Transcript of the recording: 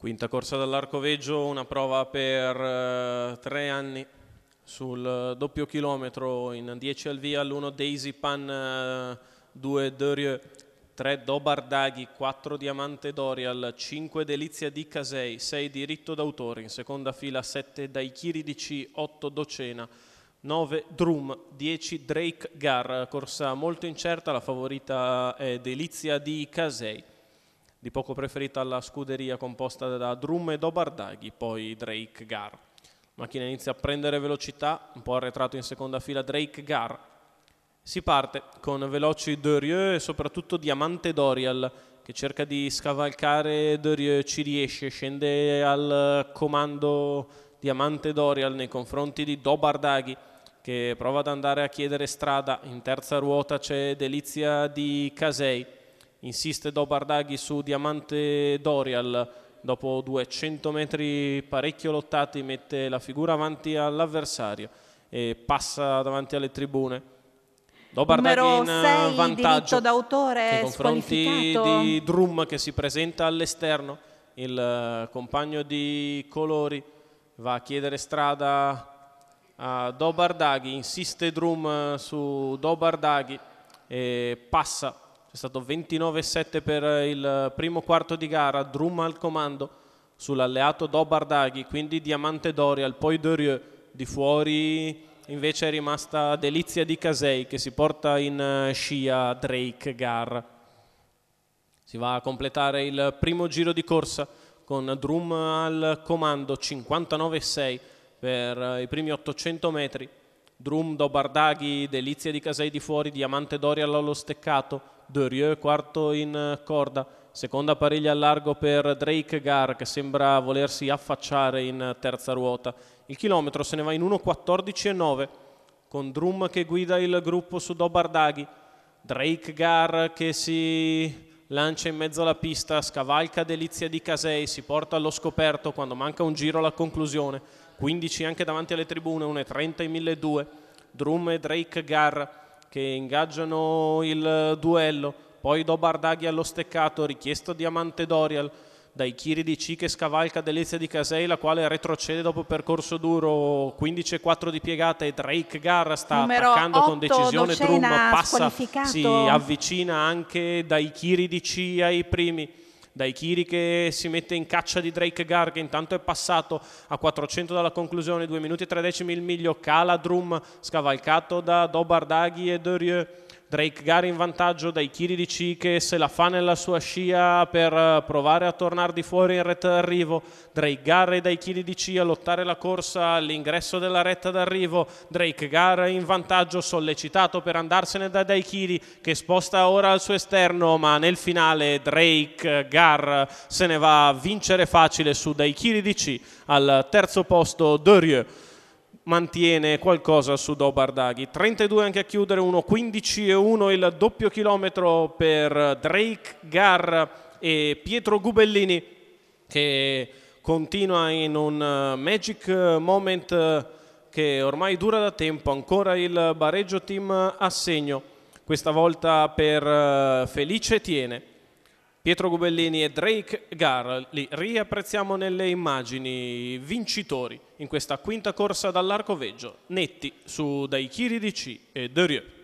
Quinta corsa dall'Arcoveggio, una prova per eh, tre anni sul eh, doppio chilometro in 10 al via, l'1 Daisy Pan, 2 eh, Dorieux, 3 Dobardaghi, 4 Diamante Dorial, 5 Delizia di Casei, 6 Diritto d'autore, in seconda fila 7 Daikiri di C, 8 Docena, 9 Drum, 10 Drake Gar, corsa molto incerta, la favorita è Delizia di Casei di poco preferita alla scuderia composta da Drum e Dobardaghi, poi Drake Gar. macchina inizia a prendere velocità, un po' arretrato in seconda fila Drake Gar. Si parte con veloci Derieux e soprattutto Diamante Dorial che cerca di scavalcare Derieux, ci riesce, scende al comando Diamante Dorial nei confronti di Dobardaghi che prova ad andare a chiedere strada, in terza ruota c'è Delizia di Casei insiste Do Bardaghi su Diamante Dorial, dopo 200 metri parecchio lottati mette la figura avanti all'avversario e passa davanti alle tribune. Do Bardaghi in 6, eh, vantaggio nei confronti di Drum che si presenta all'esterno, il eh, compagno di Colori va a chiedere strada a Dobardaghi, insiste Drum eh, su Dobardaghi e passa c'è stato 29-7 per il primo quarto di gara, Drum al comando sull'alleato Dobardaghi, quindi Diamante Dorial, poi Dorieux di fuori invece è rimasta Delizia di Casei che si porta in eh, scia Drake Gar. Si va a completare il primo giro di corsa con Drum al comando 59-6 per eh, i primi 800 metri. Drum, Dobardaghi, Delizia di Casei di fuori, Diamante Dorial allo steccato, Derieux, quarto in eh, corda, seconda pariglia al largo per Drake Gar che sembra volersi affacciare in eh, terza ruota. Il chilometro se ne va in 1.14.9 con Drum che guida il gruppo su Dobardaghi, Drake Gar che si lancia in mezzo alla pista, scavalca Delizia di Casei, si porta allo scoperto quando manca un giro alla conclusione, 15 anche davanti alle tribune, 1.30 e 1.200, Drum e Drake Gar che ingaggiano il duello, poi do Bardaghi allo steccato, richiesto diamante Dorial, dai Chiri di C che scavalca Delizia di Casei, la quale retrocede dopo percorso duro, 15-4 di piegata e Drake Garra sta Numero attaccando 8, con decisione Drum, passa, si avvicina anche dai Chiri di C ai primi dai Kiri che si mette in caccia di Drake Gar che intanto è passato a 400 dalla conclusione, 2 minuti e 3 decimi il miglio, cala Drum scavalcato da Dobardaghi e Dorieux Drake gara in vantaggio dai Chirilici che se la fa nella sua scia per eh, provare a tornare di fuori in retta d'arrivo. Drake gara dai Chirilici a lottare la corsa all'ingresso della retta d'arrivo. Drake gara in vantaggio sollecitato per andarsene da Daikiri che sposta ora al suo esterno ma nel finale Drake Gar se ne va a vincere facile su Daikiri C al terzo posto Dorieux mantiene qualcosa su Dobardaghi. 32 anche a chiudere, 1.15 e 1 il doppio chilometro per Drake Gar e Pietro Gubellini che continua in un eh, magic eh, moment eh, che ormai dura da tempo, ancora il Bareggio team a segno, questa volta per Felice Tiene. Pietro Gubellini e Drake Garr, li riapprezziamo nelle immagini vincitori in questa quinta corsa dall'arcoveggio, netti su Daichiri DC e Derieux.